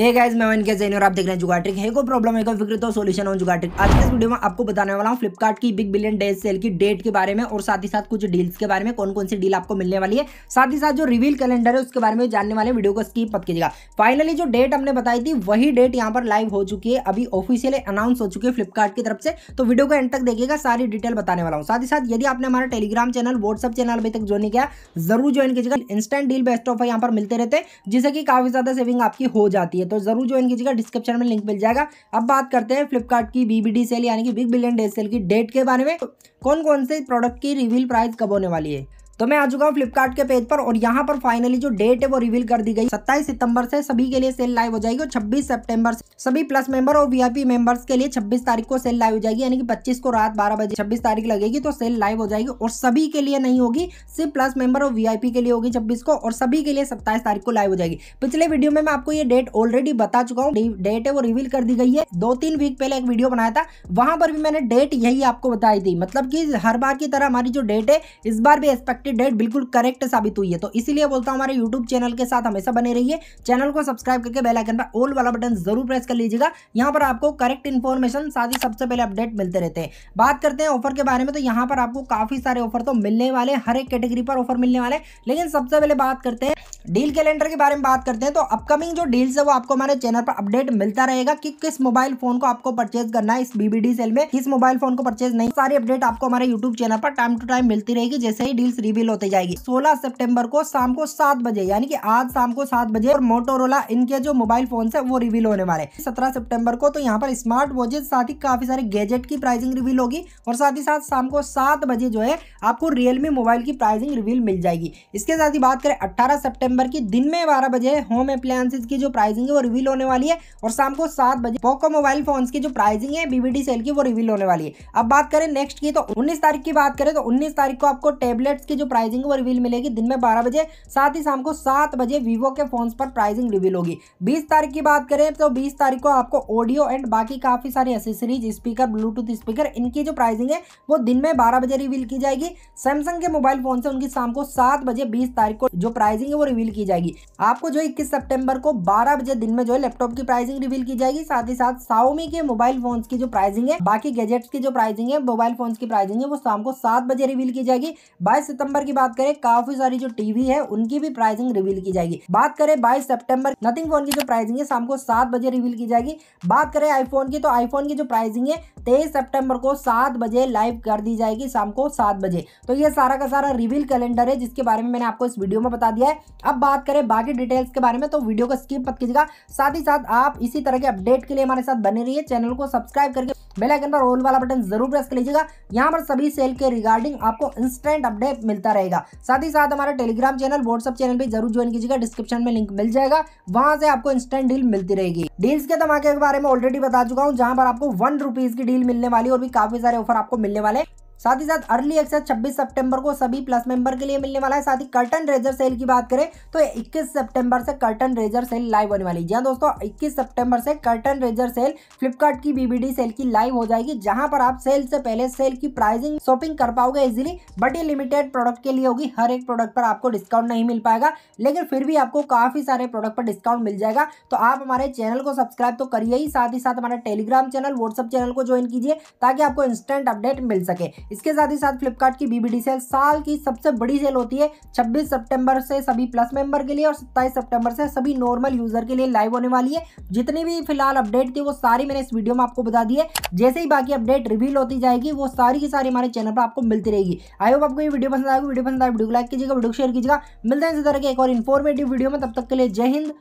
hey guys मैं इनके जैन और आप देख रहे हैं जुगाट्रिक है को प्रॉब्लम है को फिक्र तो सॉल्यूशन ऑन जुगाट्रिक आज के इस वीडियो में आपको बताने वाला हूँ फ्लिपकार्ट की बिग बिलियन डेज सेल की डेट के बारे में और साथ ही साथ कुछ डील्स के बारे में कौन कौन सी डील आपको मिलने वाली है साथ ही साथ जो रिवील कैलेंडर है उसके बारे में जानने वाले वीडियो को स्कीप मत कीजिएगा फाइनली जो डेट हमने बताई थी वही डेट यहाँ पर लाइव हो चुकी है अभी ऑफिशियली अनाउंस हो चुकी है फ्लिपकार्ट की तरफ से तो वीडियो को एंड तक देखिएगा सारी डिटेल बताने वाला हूँ साथ ही साथ यदि आपने हमारा टेलीग्राम चैनल व्हाट्सअप चैनल अभी तक ज्वाइन नहीं किया जरूर ज्वाइन कीजिएगा इंस्टेंट डील बेस्ट ऑफर यहाँ पर मिलते रहते हैं जिससे कि काफी ज्यादा सेविंग आपकी हो जाती है तो ज़रूर ज्वाइन कीजिएगा डिस्क्रिप्शन में लिंक मिल जाएगा अब बात करते हैं फ्लिपकार्ट की बीबीडी सेल यानी कि बिग बिलियन डे सेल की डेट के बारे में कौन कौन से प्रोडक्ट की रिवील प्राइस कब होने वाली है तो मैं आ चुका हूँ फ्लिपकार्ट के पेज पर और यहाँ पर फाइनली जो डेट है वो रिवील कर दी गई सत्ताईस सितंबर से सभी के लिए सेल लाइव हो जाएगी और छब्बीस सेप्टेम्बर सभी प्लस मेंबर और वीआईपी मेंबर्स के लिए छब्बीस तारीख को सेल लाइव हो जाएगी यानी कि पच्चीस को रात बारह बजे छब्बीस तारीख लगेगी तो सेल लाइव हो जाएगी और सभी के लिए नहीं होगी सिर्फ प्लस मेंबर और वीआईपी के लिए होगी छब्बीस को और सभी के लिए सत्ताईस तारीख को लाइव हो जाएगी पिछले वीडियो में मैं आपको ये डेट ऑलरेडी बता चुका हूँ डेट है वो रिवील कर दी गई है दो तीन वीक पहले एक वीडियो बनाया था वहां पर भी मैंने डेट यही आपको बताई थी मतलब की हर बार की तरह हमारी जो डेट है इस बार भी एक्सपेक्टेड आपकी डेट बिल्कुल करेक्ट साबित हुई है तो इसीलिए बोलता हूँ हमारे यूट्यूब चैनल के साथ हमेशा बने रहिए चैनल को सब्सक्राइब करके बेलाइकन पर ऑल वाला बटन जरूर प्रेस कर लीजिएगा यहाँ पर आपको करेक्ट इन्फॉर्मेशन साथ ही सबसे पहले अपडेट मिलते रहते हैं बात करते हैं ऑफर के बारे में तो यहाँ पर आपको काफ़ी सारे ऑफर तो मिलने वाले हर एक कैटेगरी पर ऑफर मिलने वाले लेकिन सबसे पहले बात करते हैं डील कैलेंडर के बारे में बात करते हैं तो अपकमिंग जो डील्स है वो आपको हमारे चैनल पर अपडेट मिलता रहेगा कि किस मोबाइल फोन को आपको परचेज करना है इस बीबीडी सेल में किस मोबाइल फोन को परचेज नहीं सारी अपडेट आपको हमारे यूट्यूब चैनल पर टाइम टू टाइम मिलती रहेगी जैसे ही डील्स रिवील रिवील होती जाएगी सोलह सेप्टेम्बर को शाम को सात बजे यानी कि आज शाम को सात बजे और मोटोरोला इनके जो मोबाइल फोन है वो रिवील होने वाले सत्रह सेप्टेम्बर को तो यहाँ पर स्मार्ट वॉचेज साथ ही काफी सारे गैजेट की प्राइसिंग रिवील होगी और साथ ही साथ शाम को सात बजे जो है आपको रियलमी मोबाइल की प्राइसिंग रिवील मिल जाएगी इसके साथ ही बात करें अट्ठारह सेप्टेम्बर की दिन में बारह बजे होम अप्लायंसेज की जो प्राइसिंग है वो रिवील होने वाली है और शाम को सात बजे पोको मोबाइल फोन की जो प्राइसिंग है बीबीडी सेल की वो रिवील होने वाली है अब बात करें नेक्स्ट की तो उन्नीस तारीख की बात करें तो उन्नीस तारीख को आपको टेबलेट्स की जो प्राइसिंग वो रिवील मिलेगी दिन में बारह बजे साथ ही शाम को सात बजे वीवो के फोन पर प्राइसिंग रिवील होगी बीस तारीख की बात करें तो बीस तारीख को आपको ऑडियो एंड बाकी काफ़ी सारी एसेसरीज स्पीकर ब्लूटूथ स्पीकर इनकी जो प्राइसिंग है वो दिन में बारह बजे रिवील की जाएगी सैमसंग के मोबाइल फोन से उनकी शाम को सात बजे बीस तारीख को जो प्राइसिंग है वो रिवील की जाएगी आपको जो इक्कीस सेप्टेम्बर को बारह बजे दिन में जो है लैपटॉप की प्राइसिंग रिवील की जाएगी साथ ही साथ साउमी के मोबाइल फोन की जो प्राइसिंग है बाकी गैजेट्स की जो प्राइसिंग है मोबाइल फोन की प्राइसिंग है वो शाम को सात बजे रिवील की जाएगी बाईस सितंबर सितंबर की बात करें काफी सारी जो टीवी है उनकी भी प्राइसिंग रिवील की जाएगी बात करें बाईस सेप्टेम्बर नथिंग फोन की जो प्राइसिंग है शाम को सात बजे रिवील की जाएगी बात करें आईफोन की तो आईफोन की जो प्राइसिंग है तेईस सेप्टेम्बर को सात बजे लाइव कर दी जाएगी शाम को सात बजे तो ये सारा का सारा रिविल कैलेंडर है जिसके बारे में मैंने आपको इस वीडियो में बता दिया है अब बात करें बाकी डिटेल्स के बारे में तो वीडियो को स्किप मत कीजिएगा साथ ही साथ आप इसी तरह के अपडेट के लिए हमारे साथ बने रहिए चैनल को सब्सक्राइब करके बेल आइकन पर ऑल वाला बटन जरूर प्रेस कर लीजिएगा यहाँ पर सभी सेल के रिगार्डिंग आपको इंस्टेंट अपडेट मिलता रहेगा साथ ही साथ हमारा टेलीग्राम चैनल व्हाट्सअप चैनल भी जरूर ज्वाइन कीजिएगा डिस्क्रिप्शन में लिंक मिल जाएगा वहां से आपको इंस्टेंट डील मिलती रहेगी डील्स के धमाके के बारे में ऑलरेडी बता चुका हूँ जहां पर आपको वन रुपीज की डील मिलने वाली और भी काफी सारे ऑफर आपको मिलने वाले साथ ही साथ अर्ली एक्सेस 26 सितंबर को सभी प्लस मेंबर के लिए मिलने वाला है साथ ही कर्टन रेजर सेल की बात करें तो 21 सितंबर से कर्टन रेजर सेल लाइव होने वाली है जी हाँ दोस्तों 21 सितंबर से कर्टन रेजर सेल फ्लिपकार्ट की बीबीडी सेल की लाइव हो जाएगी जहां पर आप सेल से पहले सेल की प्राइसिंग शॉपिंग कर पाओगे इजिली बट ये लिमिटेड प्रोडक्ट के लिए होगी हर एक प्रोडक्ट पर आपको डिस्काउंट नहीं मिल पाएगा लेकिन फिर भी आपको काफी सारे प्रोडक्ट पर डिस्काउंट मिल जाएगा तो आप हमारे चैनल को सब्सक्राइब तो करिए ही साथ ही साथ हमारे टेलीग्राम चैनल व्हाट्सअप चैनल को ज्वाइन कीजिए ताकि आपको इंस्टेंट अपडेट मिल सके इसके साथ ही साथ फ्लिपकार्ट की बीबीडी सेल साल की सबसे बड़ी सेल होती है छब्बीस सेप्टेम्बर से सभी प्लस मेंबर के लिए और सत्ताईस सेप्टेम्बर से सभी नॉर्मल यूजर के लिए लाइव होने वाली है जितनी भी फिलहाल अपडेट थी वो सारी मैंने इस वीडियो में आपको बता दी है जैसे ही बाकी अपडेट रिवील होती जाएगी वो सारी की सारी हमारे चैनल पर आपको मिलती रहेगी आई होप आपको ये वीडियो पसंद आएगी वीडियो पसंद आए वीडियो को लाइक कीजिएगा वीडियो शेयर कीजिएगा मिलते हैं इसी तरह के एक और इन्फॉर्मेटिव वीडियो में तब तक के लिए जय हिंद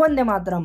वंदे मातरम